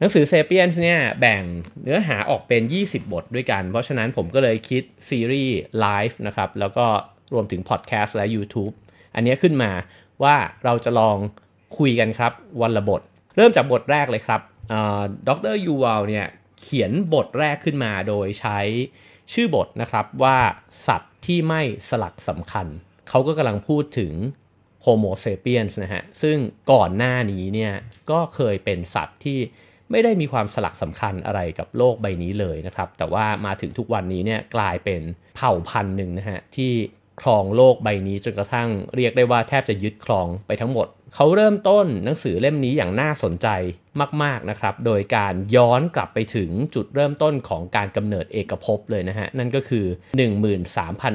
หนังสือเซเปียนส์เนี่ยแบ่งเนื้อหาออกเป็น 20 บทด้วยกัน เพราะฉะนั้นผมก็เลยคิด ซีรีส์ไลฟ์นะครับแล้วก็รวมถึงพอดแคสต์และ YouTube อันนี้ขึ้นมาว่าเราจะลองคุยกันครับ วันละบท เริ่มจากบทแรกเลยครับดรยูวัลเนี่ยเขียนบทแรกขึ้นมาโดยใช้ชื่อบทนะครับว่าสัตว์ที่ไม่สลักสำคัญ เขาก็กำลังพูดถึงโฮโมเซเปียนส์นะฮะ ซึ่งก่อนหน้านี้เนี่ยก็เคยเป็นสัตว์ที่ไม่ได้มีความสลักสำคัญอะไรกับโลกใบนี้เลยนะครับแต่ว่ามาถึงทุกวันนี้เนี่ยกลายเป็นเผ่าพันธุ์หนึ่งนะฮะที่ครองโลกใบนี้จนกระทั่งเรียกได้ว่าแทบจะยึดครองไปทั้งหมด เขาเริ่มต้นหนังสือเล่มนี้อย่างน่าสนใจมากๆนะครับโดยการย้อนกลับไปถึงจุดเริ่มต้นของการกำเนิดเอกภพเลยนะฮะนั่นก็คือ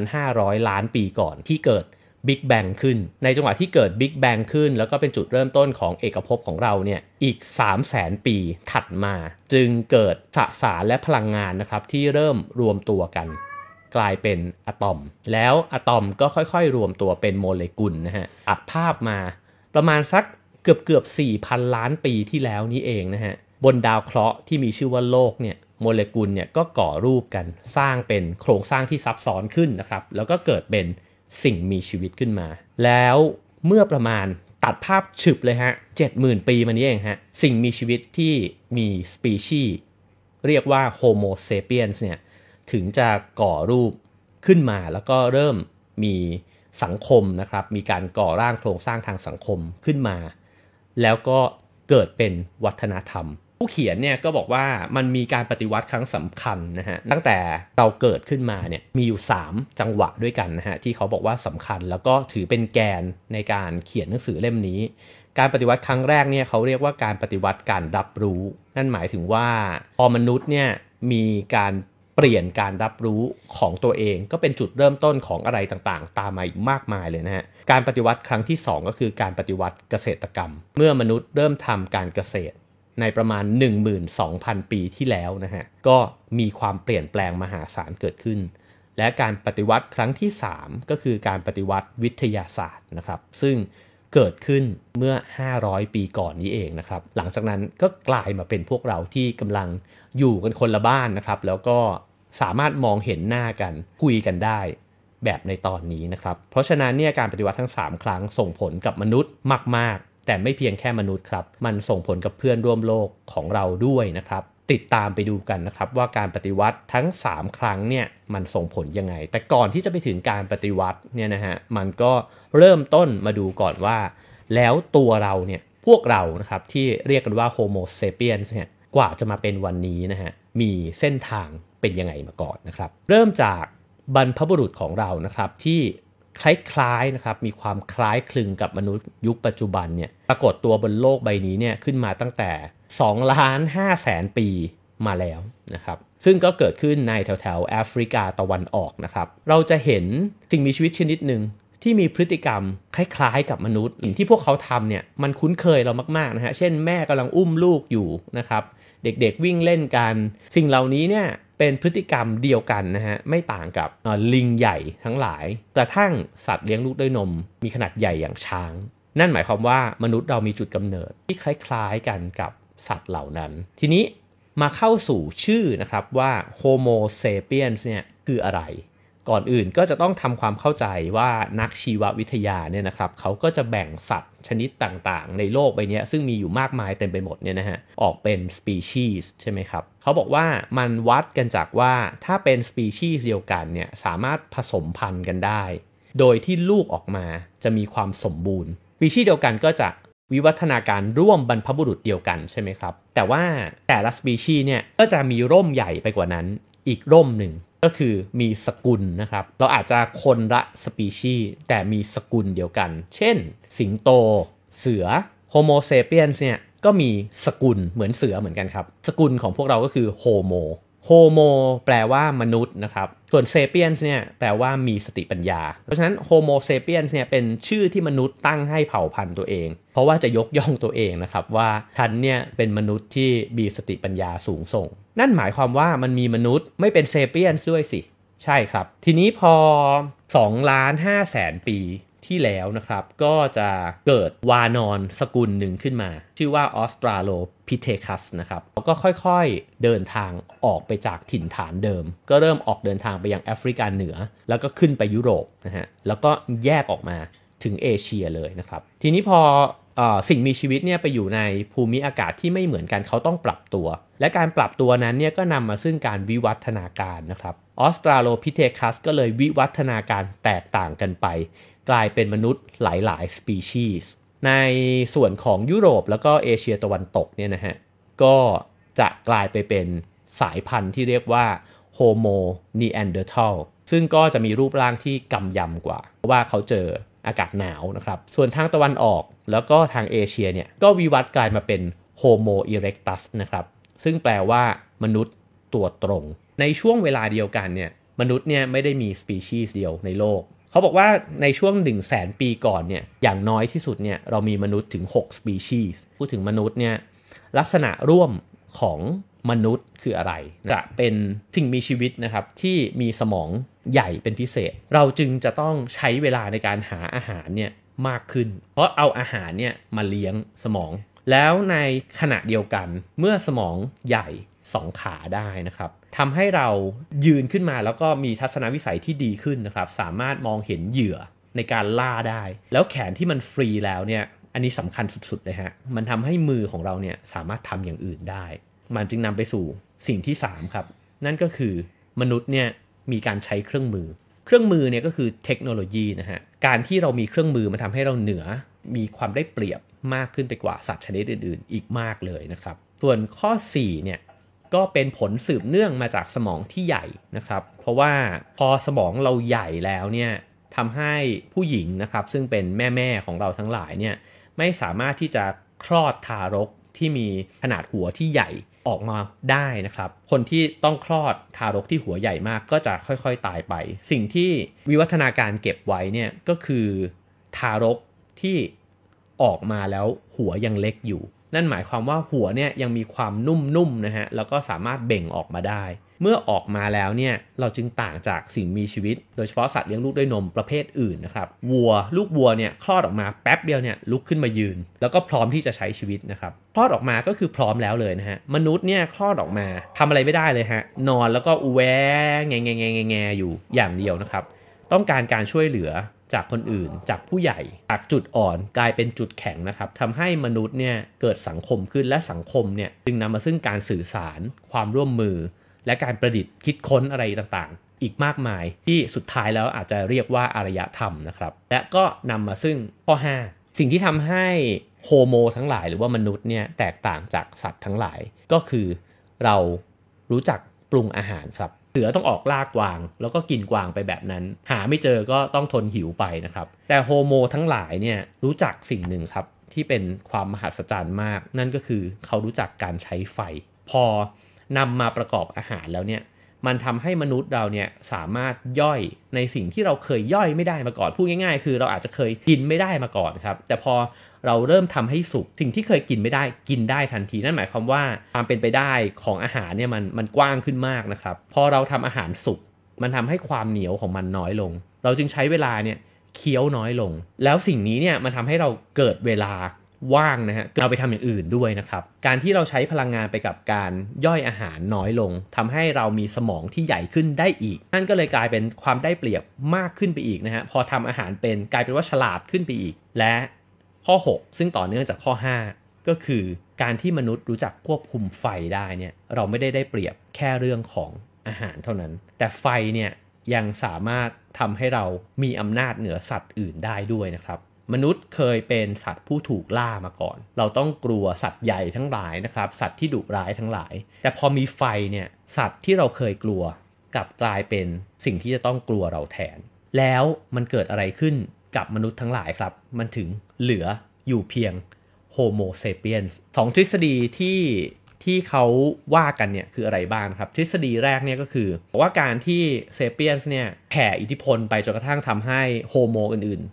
13,500 ล้านปีก่อนที่เกิดบิ๊กแบงขึ้น ในจังหวะที่เกิดบิ๊กแบงขึ้น แล้วก็เป็นจุดเริ่มต้นของเอกภพของเราเนี่ย อีก 3 0 0แสนปีถัดมา จึงเกิดสสารและพลังงานนะครับ ที่เริ่มรวมตัวกัน กลายเป็นอะตอม แล้วอะตอมก็ค่อยๆ รวมตัวเป็นโมเลกุลนะฮะ อัดภาพมา ประมาณสักเกือบเกือบ4,000 ล้านปีที่แล้วนี้เองนะฮะบนดาวเคราะห์ที่มีชื่อว่าโลกเนี่ยโมเลกุลเนี่ยก็ก่อรูปกัน สร้างเป็นโครงสร้างที่ซับซ้อนขึ้นนะครับแล้วก็เกิดเป็นสิ่งมีชีวิตขึ้นมา แล้วเมื่อประมาณตัดภาพฉึบเลยฮะ70,000 ปีมานี้เองฮะ สิ่งมีชีวิตที่มีสปีชีเรียกว่าโฮโมเซเปียนส์เนี่ยถึงจะก่อรูปขึ้นมาแล้วก็เริ่มมีสังคมนะครับ มีการก่อร่างโครงสร้างทางสังคมขึ้นมา แล้วก็เกิดเป็นวัฒนธรรมผู้เขียนเนี่ยก็บอกว่ามันมีการปฏิวัติครั้งสำคัญนะฮะตั้งแต่เราเกิดขึ้นมาเนี่ยมีอยู่ 3 จังหวะด้วยกันนะฮะที่เขาบอกว่าสำคัญ แล้วก็ถือเป็นแกนในการเขียนหนังสือเล่มนี้การปฏิวัติครั้งแรกเนี่ยเขาเรียกว่าการปฏิวัติการรับรู้ นั่นหมายถึงว่าพอมนุษย์เนี่ยมีการเปลี่ยนการรับรู้ของตัวเองก็เป็นจุดเริ่มต้นของอะไรต่างๆ ตามมาอีกมากมายเลยนะฮะการปฏิวัติครั้งที่ 2 ก็คือการปฏิวัติเกษตรกรรม เมื่อมนุษย์เริ่มทำการเกษตรในประมาณ12,000 ปีที่แล้วนะฮะก็มีความเปลี่ยนแปลงมหาศาลเกิดขึ้น และการปฏิวัติครั้งที่ 3 ก็คือการปฏิวัติวิทยาศาสตร์นะครับซึ่งเกิดขึ้นเมื่อ 500 ปีก่อนนี้เองนะครับหลังจากนั้นก็กลายมาเป็นพวกเราที่กำลังอยู่กันคนละบ้านนะครับแล้วก็สามารถมองเห็นหน้ากัน คุยกันได้แบบในตอนนี้นะครับ เพราะฉะนั้นเนี่ยการปฏิวัติทั้ง3ครั้งส่งผลกับมนุษย์มาก ๆแต่ไม่เพียงแค่มนุษย์ครับ มันส่งผลกับเพื่อนร่วมโลกของเราด้วยนะครับ ติดตามไปดูกันนะครับว่าการปฏิวัติทั้ง 3 ครั้งเนี่ย มันส่งผลยังไง แต่ก่อนที่จะไปถึงการปฏิวัติเนี่ยนะฮะ มันก็เริ่มต้นมาดูก่อนว่าแล้วตัวเราเนี่ยพวกเรานะครับที่เรียกกันว่าโฮโมเซเปียนเนี่ย กว่าจะมาเป็นวันนี้นะฮะ มีเส้นทางเป็นยังไงมาก่อนนะครับ เริ่มจากบรรพบุรุษของเรานะครับที่คล้ายๆนะครับมีความคล้ายคลึงกับมนุษย์ยุคปัจจุบันเนี่ยปรากฏตัวบนโลกใบนี้เนี่ยขึ้นมาตั้งแต่2ล้าน5แสนปีมาแล้วนะครับ ซึ่งก็เกิดขึ้นในแถวแถวแอฟริกาตะวันออกนะครับ เราจะเห็นสิ่งมีชีวิตชนิดหนึ่ง ที่มีพฤติกรรมคล้ายๆกับมนุษย์ สิ่งที่พวกเขาทำเนี่ยมันคุ้นเคยเรามากๆนะฮะเช่นแม่กำลังอุ้มลูกอยู่นะครับ เด็กๆวิ่งเล่นกัน สิ่งเหล่านี้เนี่ยเป็นพฤติกรรมเดียวกันนะฮะไม่ต่างกับลิงใหญ่ทั้งหลาย กระทั่งสัตว์เลี้ยงลูกด้วยนมมีขนาดใหญ่อย่างช้าง นั่นหมายความว่ามนุษย์เรามีจุดกำเนิด ที่คล้าย ๆ กันกับสัตว์เหล่านั้น ทีนี้มาเข้าสู่ชื่อนะครับว่าโฮโมเซเปียนเนี่ยคืออะไรก่อนอื่นก็จะต้องทำความเข้าใจว่านักชีววิทยาเนี่ยนะครับ เขาก็จะแบ่งสัตว์ชนิดต่างๆ ในโลกใบนี้ซึ่งมีอยู่มากมายเต็มไปหมดเนี่ยนะฮะ ออกเป็นสปีชีส์ใช่ไหมครับ เขาบอกว่ามันวัดกันจากว่าถ้าเป็นสปีชีส์เดียวกัน เนี่ย สามารถผสมพันธุ์กันได้ โดยที่ลูกออกมาจะมีความสมบูรณ์สปีชีส์เดียวกันก็จะวิวัฒนาการร่วมบรรพบุรุษเดียวกันใช่ไหมครับ แต่ว่าแต่ละสปีชีส์เนี่ยก็จะมีร่มใหญ่ไปกว่านั้น อีกร่มหนึ่งก็คือมีสกุลนะครับ เราอาจจะคนละสปีชีส์แต่มีสกุลเดียวกัน เช่น สิงโต เสือโฮโมเซเปียนเนี่ย ก็มีสกุลเหมือนเสือเหมือนกันครับสกุลของพวกเราก็คือโฮโมโฮโมแปลว่ามนุษย์นะครับ ส่วนเซเปียนเนี่ยแปลว่ามีสติปัญญา เพราะฉะนั้นโฮโมเซเปียนเนี่ยเป็นชื่อที่มนุษย์ตั้งให้เผ่าพันธุ์ตัวเองเพราะว่าจะยกย่องตัวเองนะครับว่าท่านเนี่ยเป็นมนุษย์ที่มีสติปัญญาสูงส่งนั่นหมายความว่ามันมีมนุษย์ไม่เป็นเซเปียนด้วยสิ ใช่ครับ ทีนี้พอ2ล้าน5แสนปีที่แล้วนะครับ ก็จะเกิดวานอนสกุลหนึ่งขึ้นมา ชื่อว่าออสตราโลพิเทคัสนะครับก็ค่อยๆเดินทางออกไปจากถิ่นฐานเดิม ก็เริ่มออกเดินทางไปยังแอฟริกาเหนือแล้วก็ขึ้นไปยุโรปนะฮะแล้วก็แยกออกมาถึงเอเชียเลยนะครับ ทีนี้พอสิ่งมีชีวิตเนี่ยไปอยู่ในภูมิอากาศที่ไม่เหมือนกันเขาต้องปรับตัว และการปรับตัวนั้นเนี่ยก็นำมาซึ่งการวิวัฒนาการนะครับ ออสตราโลพิเทคัสก็เลยวิวัฒนาการแตกต่างกันไป กลายเป็นมนุษย์หลายๆสปีชีส์ในส่วนของยุโรปแล้วก็เอเชียตะวันตกเนี่ยนะฮะก็จะกลายไปเป็นสายพันธุ์ที่เรียกว่าโฮโมนีแอนเดอร์ทัลซึ่งก็จะมีรูปร่างที่กำยำกว่าเพราะว่าเขาเจออากาศหนาวนะครับ ส่วนทางตะวันออก แล้วก็ทางเอเชียเนี่ยก็วิวัฒน์กลายมาเป็นโฮโมอีเร็กตัสนะครับ ซึ่งแปลว่ามนุษย์ตัวตรง ในช่วงเวลาเดียวกันเนี่ยมนุษย์เนี่ยไม่ได้มีสปีชีส์เดียวในโลก เขาบอกว่าในช่วง 1 0 0 0 0แปีก่อนเนี่ยอย่างน้อยที่สุดเนี่ยเรามีมนุษย์ถึง6สปีชีส์ พูดถึงมนุษย์เนี่ยลักษณะร่วมของมนุษย์คืออะไรจะเป็นสิ่งมีชีวิตนะครับที่มีสมองใหญ่เป็นพิเศษ เราจึงจะต้องใช้เวลาในการหาอาหารเนี่ยมากขึ้น เพราะเอาอาหารเนี่ยมาเลี้ยงสมอง แล้วในขณะเดียวกันเมื่อสมองใหญ่สองขาได้นะครับทำให้เรายืนขึ้นมาแล้วก็มีทัศนวิสัยที่ดีขึ้นนะครับ สามารถมองเห็นเหยื่อในการล่าได้ แล้วแขนที่มันฟรีแล้วเนี่ย อันนี้สำคัญสุดๆเลยฮะ มันทำให้มือของเราเนี่ยสามารถทำอย่างอื่นได้ มันจึงนำไปสู่สิ่งที่3ครับ นั่นก็คือมนุษย์เนี่ยมีการใช้เครื่องมือ เครื่องมือเนี่ยก็คือเทคโนโลยีนะฮะ การที่เรามีเครื่องมือมันทำให้เราเหนือมีความได้เปรียบมากขึ้นไปกว่าสัตว์ชนิดอื่นๆ อีกมากเลยนะครับ ส่วนข้อ 4 เนี่ย ก็เป็นผลสืบเนื่องมาจากสมองที่ใหญ่นะครับ เพราะว่าพอสมองเราใหญ่แล้วเนี่ยทำให้ผู้หญิงนะครับซึ่งเป็นแม่แม่ของเราทั้งหลายเนี่ยไม่สามารถที่จะคลอดทารกที่มีขนาดหัวที่ใหญ่ออกมาได้นะครับ คนที่ต้องคลอดทารกที่หัวใหญ่มากก็จะค่อยๆ ตายไป สิ่งที่วิวัฒนาการเก็บไว้เนี่ยก็คือทารกที่ออกมาแล้วหัวยังเล็กอยู่ นั่นหมายความว่าหัวเนี่ยยังมีความนุ่มๆนะฮะ แล้วก็สามารถเบ่งออกมาได้เมื่อออกมาแล้วเนี่ยเราจึงต่างจากสิ่งมีชีวิต โดยเฉพาะสัตว์เลี้ยงลูกด้วยนมประเภทอื่นนะครับวัวลูกวัวเนี่ยคลอดออกมาแป๊บเดียวเนี่ยลุกขึ้นมายืน แล้วก็พร้อมที่จะใช้ชีวิตนะครับคลอดออกมาก็คือพร้อมแล้วเลยนะฮะมนุษย์เนี่ยคลอดออกมาทำอะไรไม่ได้เลยฮะนอนแล้วก็อแวงแงแงแงแงอยู่อย่างเดียวนะครับต้องการการช่วยเหลือจากคนอื่นจากผู้ใหญ่จากจุดอ่อนกลายเป็นจุดแข็งนะครับทำให้มนุษย์เนี่ยเกิดสังคมขึ้นและสังคมเนี่ยจึงนำมาซึ่งการสื่อสารความร่วมมือและการประดิษฐ์คิดค้นอะไรต่างๆ อีกมากมายที่สุดท้ายแล้วอาจจะเรียกว่าอารยธรรมนะครับ และก็นำมาซึ่งข้อ5สิ่งที่ทำให้โฮโมทั้งหลาย หรือว่ามนุษย์เนี่ยแตกต่างจากสัตว์ทั้งหลาย ก็คือเรารู้จักปรุงอาหารครับเสือต้องออกลากวาง แล้วก็กินกวางไปแบบนั้น หาไม่เจอก็ต้องทนหิวไปนะครับ แต่โฮโมทั้งหลายเนี่ยรู้จักสิ่งหนึ่งครับที่เป็นความมหัศจรรย์มาก นั่นก็คือเขารู้จักการใช้ไฟพอนำมาประกอบอาหารแล้วเนี่ยมันทำให้มนุษย์เราเนี่ยสามารถย่อยในสิ่งที่เราเคยย่อยไม่ได้มาก่อนพูดง่ายๆ คือเราอาจจะเคยกินไม่ได้มาก่อนครับแต่พอเราเริ่มทำให้สุกสิ่งที่เคยกินไม่ได้กินได้ทันที นั่นหมายความว่าความเป็นไปได้ของอาหารเนี่ยมันมันกว้างขึ้นมากนะครับพอเราทำอาหารสุกมันทำให้ความเหนียวของมันน้อยลง เราจึงใช้เวลาเนี่ยเคี้ยวน้อยลง แล้วสิ่งนี้เนี่ยมันทำให้เราเกิดเวลาว่างนะฮะเอาไปทำอย่างอื่นด้วยนะครับ การที่เราใช้พลังงานไปกับการย่อยอาหารน้อยลง ทำให้เรามีสมองที่ใหญ่ขึ้นได้อีก นั่นก็เลยกลายเป็นความได้เปรียบมากขึ้นไปอีกนะฮะ พอทำอาหารเป็นกลายเป็นว่าฉลาดขึ้นไปอีก และ ข้อ 6 ซึ่งต่อเนื่องจากข้อ 5 ก็คือ การที่มนุษย์รู้จักควบคุมไฟได้เนี่ย เราไม่ได้ได้เปรียบแค่เรื่องของอาหารเท่านั้น แต่ไฟเนี่ยยังสามารถทำให้เรามีอำนาจเหนือสัตว์อื่นได้ด้วยนะครับมนุษย์เคยเป็นสัตว์ผู้ถูกล่ามาก่อน เราต้องกลัวสัตว์ใหญ่ทั้งหลายนะครับ สัตว์ที่ดุร้ายทั้งหลาย แต่พอมีไฟเนี่ย สัตว์ที่เราเคยกลัวกลับกลายเป็นสิ่งที่จะต้องกลัวเราแทน แล้วมันเกิดอะไรขึ้นกับมนุษย์ทั้งหลายครับ มันถึงเหลืออยู่เพียงโฮโมเซเปียนสองทฤษฎีที่ที่เขาว่ากันเนี่ยคืออะไรบ้างครับ ทฤษฎีแรกเนี่ยก็คือว่าการที่เซเปียนเนี่ยแผ่อิทธิพลไปจนกระทั่งทำให้โฮโมอื่น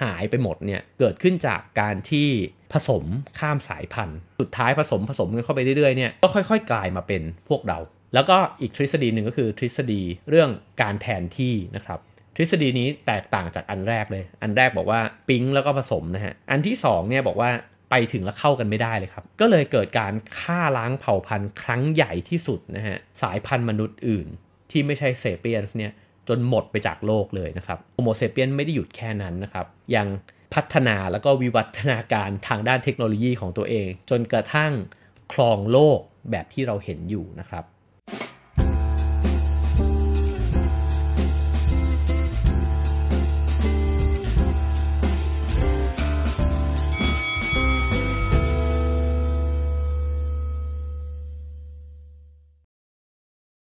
หายไปหมดเนี่ยเกิดขึ้นจากการที่ผสมข้ามสายพันธุ์ สุดท้ายผสมผสมกันเข้าไปเรื่อยๆเนี่ยก็ค่อยๆ กลายมาเป็นพวกเรา แล้วก็อีกทฤษฎีหนึ่งก็คือทฤษฎีเรื่องการแทนที่นะครับทฤษฎีนี้แตกต่างจากอันแรกเลย อันแรกบอกว่าปิ๊งแล้วก็ผสมนะฮะอันที่2เนี่ยบอกว่าไปถึงแล้วเข้ากันไม่ได้เลยครับก็เลยเกิดการฆ่าล้างเผ่าพันธุ์ครั้งใหญ่ที่สุดนะฮะสายพันธุ์มนุษย์อื่นที่ไม่ใช่เซเปียนส์เนี่ยจนหมดไปจากโลกเลยนะครับโฮโมเซเปียนไม่ได้หยุดแค่นั้นนะครับ ยังพัฒนาแล้วก็วิวัฒนาการทางด้านเทคโนโลยีของตัวเอง จนกระทั่งครองโลกแบบที่เราเห็นอยู่นะครับ